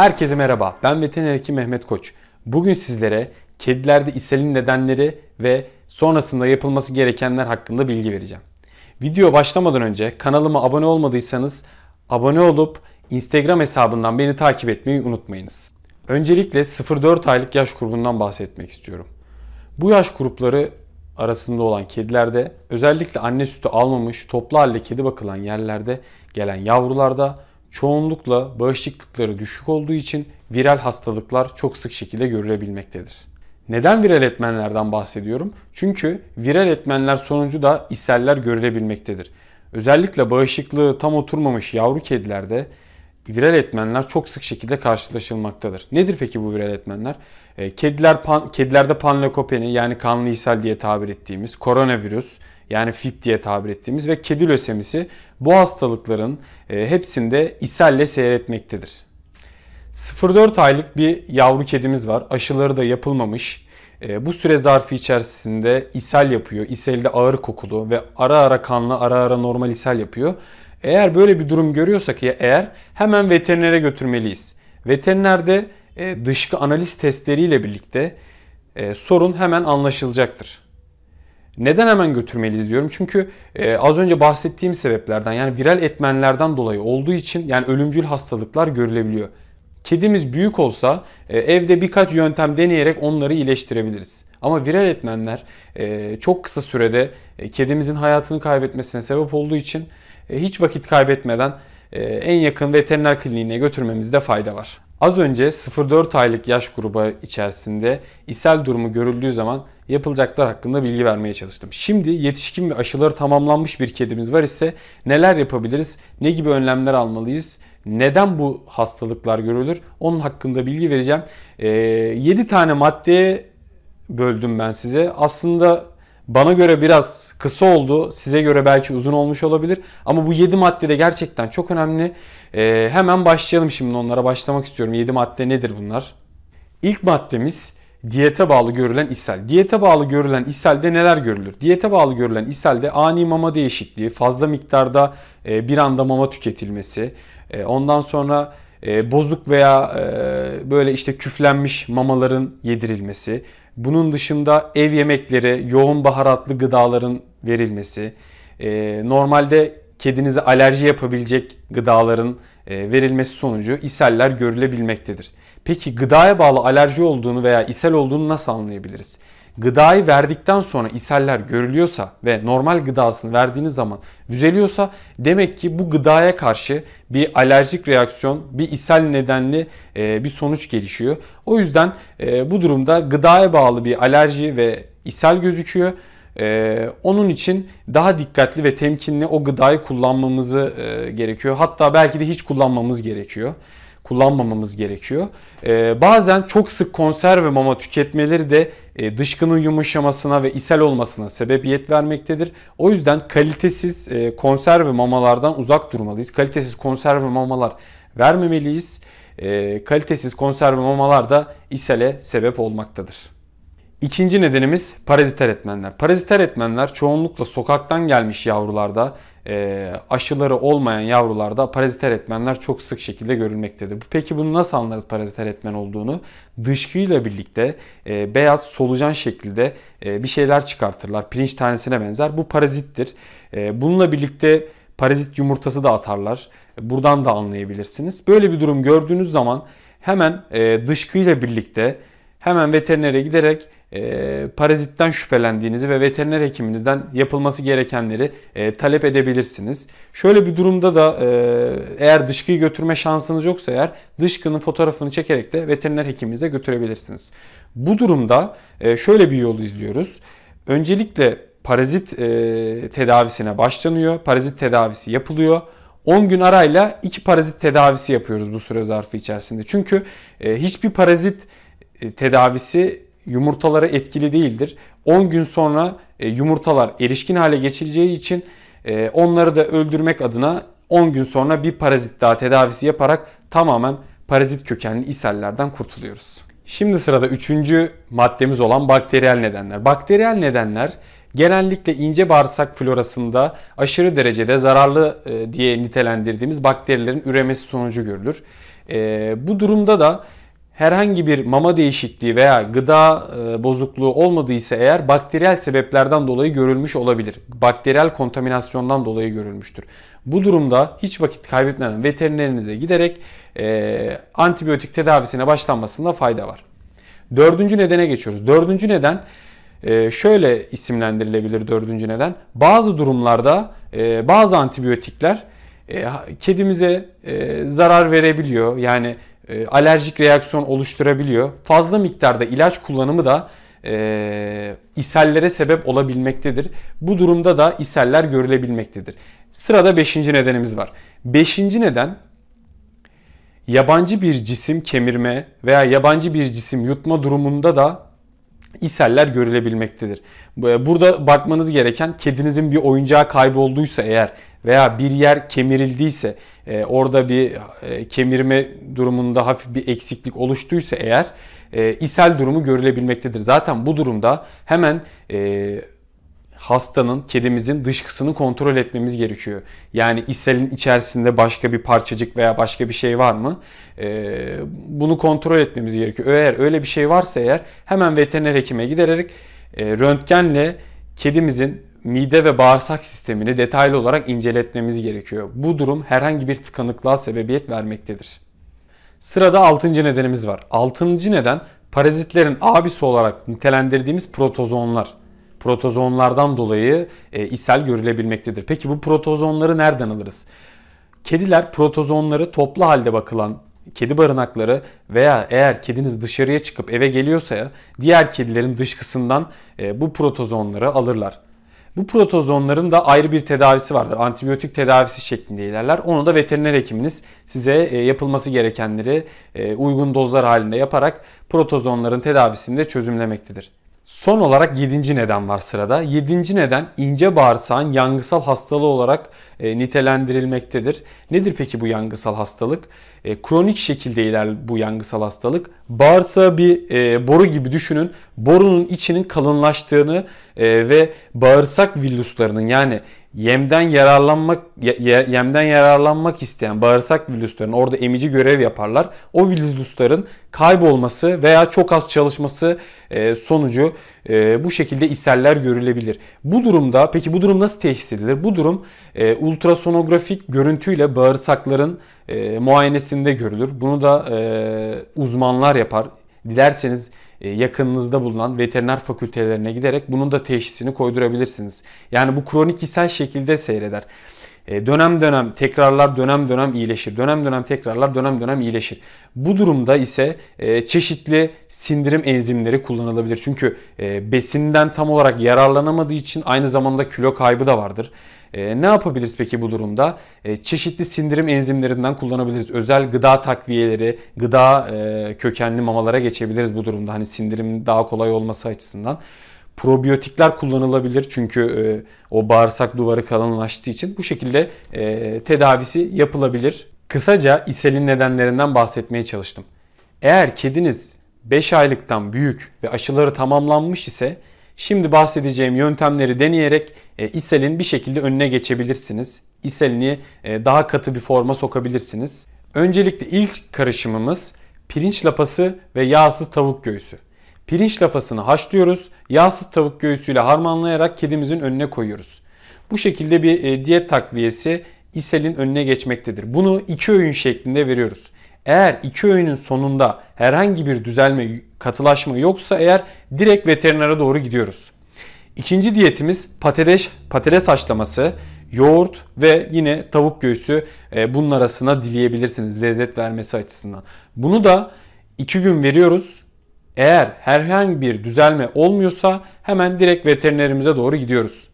Herkese merhaba. Ben veteriner hekim Mehmet Koç. Bugün sizlere kedilerde iselin nedenleri ve sonrasında yapılması gerekenler hakkında bilgi vereceğim. Video başlamadan önce kanalıma abone olmadıysanız abone olup Instagram hesabından beni takip etmeyi unutmayınız. Öncelikle 0-4 aylık yaş grubundan bahsetmek istiyorum. Bu yaş grupları arasında olan kedilerde özellikle anne sütü almamış toplu halde kedi bakılan yerlerde gelen yavrularda çoğunlukla bağışıklıkları düşük olduğu için viral hastalıklar çok sık şekilde görülebilmektedir. Neden viral etmenlerden bahsediyorum? Çünkü viral etmenler sonucu da ishaller görülebilmektedir. Özellikle bağışıklığı tam oturmamış yavru kedilerde viral etmenler çok sık şekilde karşılaşılmaktadır. Nedir peki bu viral etmenler? Ee, kediler pan, kedilerde panlekopeni yani kanlı ishal diye tabir ettiğimiz koronavirüs, yani FIP diye tabir ettiğimiz ve kedi lösemisi bu hastalıkların e, hepsinde ishalle seyretmektedir. 0-4 aylık bir yavru kedimiz var. Aşıları da yapılmamış. E, bu süre zarfı içerisinde ishal yapıyor. İshal de ağır kokulu ve ara ara kanlı, ara ara normal ishal yapıyor. Eğer böyle bir durum görüyorsak ya eğer hemen veterinere götürmeliyiz. Veterinerde e, dışkı analiz testleriyle birlikte sorun hemen anlaşılacaktır. Neden hemen götürmeliyiz diyorum. Çünkü e, az önce bahsettiğim sebeplerden yani viral etmenlerden dolayı olduğu için yani ölümcül hastalıklar görülebiliyor. Kedimiz büyük olsa e, evde birkaç yöntem deneyerek onları iyileştirebiliriz. Ama viral etmenler e, çok kısa sürede e, kedimizin hayatını kaybetmesine sebep olduğu için e, hiç vakit kaybetmeden e, en yakın veteriner kliniğine götürmemizde fayda var. Az önce 0-4 aylık yaş grubu içerisinde ishal durumu görüldüğü zaman yapılacaklar hakkında bilgi vermeye çalıştım. Şimdi yetişkin ve aşıları tamamlanmış bir kedimiz var ise neler yapabiliriz? Ne gibi önlemler almalıyız? Neden bu hastalıklar görülür? Onun hakkında bilgi vereceğim. E, ee, 7 tane maddeye böldüm ben size. Aslında bana göre biraz kısa oldu. Size göre belki uzun olmuş olabilir. Ama bu 7 madde de gerçekten çok önemli. E, hemen başlayalım şimdi onlara başlamak istiyorum. 7 madde nedir bunlar? İlk maddemiz diyete bağlı görülen ishal. Diyete bağlı görülen ishalde neler görülür? Diyete bağlı görülen ishalde ani mama değişikliği, fazla miktarda e, bir anda mama tüketilmesi, e, ondan sonra e, bozuk veya böyle işte küflenmiş mamaların yedirilmesi, bunun dışında ev yemekleri, yoğun baharatlı gıdaların verilmesi, normalde kedinize alerji yapabilecek gıdaların e, verilmesi sonucu iseller görülebilmektedir. Peki gıdaya bağlı alerji olduğunu veya isel olduğunu nasıl anlayabiliriz? Gıdayı verdikten sonra iseller görülüyorsa ve normal gıdasını verdiğiniz zaman düzeliyorsa demek ki bu gıdaya karşı bir alerjik reaksiyon, bir ishal nedenli e, bir sonuç gelişiyor. O yüzden e, bu durumda gıdaya bağlı bir alerji ve ishal gözüküyor ee, onun için daha dikkatli ve temkinli o gıdayı kullanmamızı e, gerekiyor. Hatta belki de hiç kullanmamız gerekiyor. Kullanmamamız gerekiyor. Ee, bazen çok sık konserve mama tüketmeleri de e, dışkının yumuşamasına ve ishal olmasına sebebiyet vermektedir. O yüzden kalitesiz e, konserve mamalardan uzak durmalıyız. Kalitesiz konserve mamalar vermemeliyiz. E, kalitesiz konserve mamalar da ishale sebep olmaktadır. İkinci nedenimiz paraziter etmenler. Paraziter etmenler çoğunlukla sokaktan gelmiş yavrularda, e, aşıları olmayan yavrularda paraziter etmenler çok sık şekilde görülmektedir. Peki bunu nasıl anlarız paraziter etmen olduğunu? Dışkıyla birlikte e, beyaz solucan şekilde e, bir şeyler çıkartırlar. Pirinç tanesine benzer. Bu parazittir. bununla birlikte parazit yumurtası da atarlar. Buradan da anlayabilirsiniz. Böyle bir durum gördüğünüz zaman hemen dışkıyla birlikte hemen veterinere giderek e, parazitten şüphelendiğinizi ve veteriner hekiminizden yapılması gerekenleri e, talep edebilirsiniz. Şöyle bir durumda da e, eğer dışkıyı götürme şansınız yoksa eğer dışkının fotoğrafını çekerek de veteriner hekiminize götürebilirsiniz. Bu durumda e, şöyle bir yol izliyoruz. Öncelikle parazit e, tedavisine başlanıyor. Parazit tedavisi yapılıyor. 10 gün arayla iki parazit tedavisi yapıyoruz bu süre zarfı içerisinde. Çünkü e, hiçbir parazit e, tedavisi yumurtalara etkili değildir. 10 gün sonra e, yumurtalar erişkin hale geçireceği için e, onları da öldürmek adına 10 gün sonra bir parazit daha tedavisi yaparak tamamen parazit kökenli isellerden kurtuluyoruz. Şimdi sırada üçüncü maddemiz olan bakteriyel nedenler. Bakteriyel nedenler genellikle ince bağırsak florasında aşırı derecede zararlı e, diye nitelendirdiğimiz bakterilerin üremesi sonucu görülür. Bu durumda da herhangi bir mama değişikliği veya gıda e, bozukluğu olmadıysa eğer bakteriyel sebeplerden dolayı görülmüş olabilir. Bakteriyel kontaminasyondan dolayı görülmüştür. Bu durumda hiç vakit kaybetmeden veterinerinize giderek e, antibiyotik tedavisine başlanmasında fayda var. Dördüncü nedene geçiyoruz. Dördüncü neden e, şöyle isimlendirilebilir dördüncü neden. Bazı durumlarda e, bazı antibiyotikler e, kedimize e, zarar verebiliyor. Yani e, alerjik reaksiyon oluşturabiliyor. Fazla miktarda ilaç kullanımı da e, ishallere sebep olabilmektedir. Bu durumda da iseller görülebilmektedir. Sırada beşinci nedenimiz var. Beşinci neden yabancı bir cisim kemirme veya yabancı bir cisim yutma durumunda da iseller görülebilmektedir. E, burada bakmanız gereken kedinizin bir oyuncağı kaybolduysa eğer veya bir yer kemirildiyse e, orada bir e, kemirme durumunda hafif bir eksiklik oluştuysa eğer e, ishal durumu görülebilmektedir. Zaten bu durumda hemen e, hastanın, kedimizin dışkısını kontrol etmemiz gerekiyor. Yani ishalin içerisinde başka bir parçacık veya başka bir şey var mı? bunu kontrol etmemiz gerekiyor. Eğer öyle bir şey varsa eğer hemen veteriner hekime gidererek e, röntgenle kedimizin mide ve bağırsak sistemini detaylı olarak inceletmemiz gerekiyor. Bu durum herhangi bir tıkanıklığa sebebiyet vermektedir. Sırada 6. nedenimiz var. 6. neden parazitlerin abisi olarak nitelendirdiğimiz protozonlar. Protozonlardan dolayı e, ishal görülebilmektedir. Peki bu protozonları nereden alırız? Kediler protozonları toplu halde bakılan kedi barınakları veya eğer kediniz dışarıya çıkıp eve geliyorsa diğer kedilerin dışkısından e, bu protozonları alırlar. Bu protozonların da ayrı bir tedavisi vardır. Antibiyotik tedavisi şeklinde ilerler. Onu da veteriner hekiminiz size e, yapılması gerekenleri e, uygun dozlar halinde yaparak protozonların tedavisini de çözümlemektedir. Son olarak 7. neden var sırada. 7. neden ince bağırsağın yangısal hastalığı olarak e, nitelendirilmektedir. Nedir peki bu yangısal hastalık? E, kronik şekilde iler bu yangısal hastalık. Bağırsağı bir e, boru gibi düşünün. Borunun içinin kalınlaştığını e, ve bağırsak villuslarının yani yemden yararlanmak yemden yararlanmak isteyen bağırsak virüslerinin orada emici görev yaparlar. O virüslerin kaybolması veya çok az çalışması e, sonucu e, bu şekilde ishaller görülebilir. Bu durumda peki bu durum nasıl teşhis edilir? Bu durum e, ultrasonografik görüntüyle bağırsakların e, muayenesinde görülür. Bunu da e, uzmanlar yapar. Dilerseniz e, yakınınızda bulunan veteriner fakültelerine giderek bunun da teşhisini koydurabilirsiniz. Yani bu kronik ishal şekilde seyreder. E, dönem dönem tekrarlar, dönem dönem iyileşir. Dönem dönem tekrarlar, dönem dönem iyileşir. Bu durumda ise e, çeşitli sindirim enzimleri kullanılabilir. Çünkü besinden tam olarak yararlanamadığı için aynı zamanda kilo kaybı da vardır. E, ne yapabiliriz peki bu durumda? E, çeşitli sindirim enzimlerinden kullanabiliriz. Özel gıda takviyeleri, gıda e, kökenli mamalara geçebiliriz bu durumda. Hani sindirim daha kolay olması açısından. Probiyotikler kullanılabilir çünkü e, o bağırsak duvarı kalınlaştığı için bu şekilde e, tedavisi yapılabilir. Kısaca iselin nedenlerinden bahsetmeye çalıştım. Eğer kediniz 5 aylıktan büyük ve aşıları tamamlanmış ise şimdi bahsedeceğim yöntemleri deneyerek e, İsel'in bir şekilde önüne geçebilirsiniz. İsel'ini e, daha katı bir forma sokabilirsiniz. Öncelikle ilk karışımımız pirinç lapası ve yağsız tavuk göğsü. Pirinç lafasını haşlıyoruz. Yağsız tavuk göğsüyle harmanlayarak kedimizin önüne koyuyoruz. Bu şekilde bir e, diyet takviyesi İsel'in önüne geçmektedir. Bunu iki öğün şeklinde veriyoruz. Eğer iki öğünün sonunda herhangi bir düzelme, katılaşma yoksa eğer direkt veterinere doğru gidiyoruz. İkinci diyetimiz patates, patates haşlaması, yoğurt ve yine tavuk göğsü e, bunun arasına dileyebilirsiniz lezzet vermesi açısından. Bunu da 2 gün veriyoruz. Eğer herhangi bir düzelme olmuyorsa hemen direkt veterinerimize doğru gidiyoruz.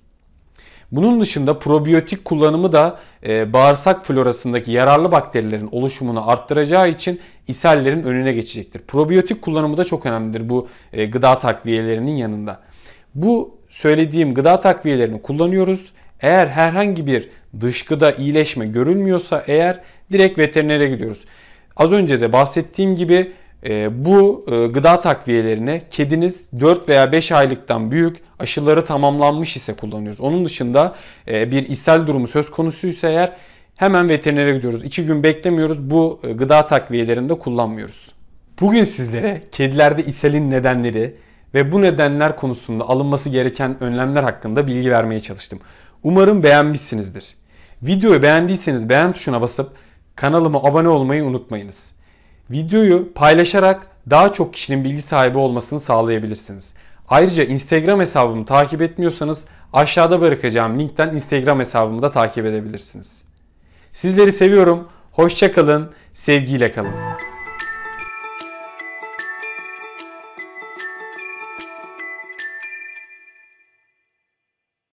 Bunun dışında probiyotik kullanımı da e, bağırsak florasındaki yararlı bakterilerin oluşumunu arttıracağı için ishallerin önüne geçecektir. Probiyotik kullanımı da çok önemlidir bu e, gıda takviyelerinin yanında. Bu söylediğim gıda takviyelerini kullanıyoruz. Eğer herhangi bir dışkıda iyileşme görülmüyorsa eğer direkt veterinere gidiyoruz. Az önce de bahsettiğim gibi e, bu e, gıda takviyelerini kediniz 4 veya 5 aylıktan büyük aşıları tamamlanmış ise kullanıyoruz. Onun dışında e, bir ishal durumu söz konusuysa eğer hemen veterinere gidiyoruz. 2 gün beklemiyoruz. Bu gıda takviyelerini de kullanmıyoruz. Bugün sizlere kedilerde ishalin nedenleri, ve bu nedenler konusunda alınması gereken önlemler hakkında bilgi vermeye çalıştım. Umarım beğenmişsinizdir. Videoyu beğendiyseniz beğen tuşuna basıp kanalıma abone olmayı unutmayınız. Videoyu paylaşarak daha çok kişinin bilgi sahibi olmasını sağlayabilirsiniz. Ayrıca Instagram hesabımı takip etmiyorsanız aşağıda bırakacağım linkten Instagram hesabımı da takip edebilirsiniz. Sizleri seviyorum. Hoşçakalın. Sevgiyle kalın.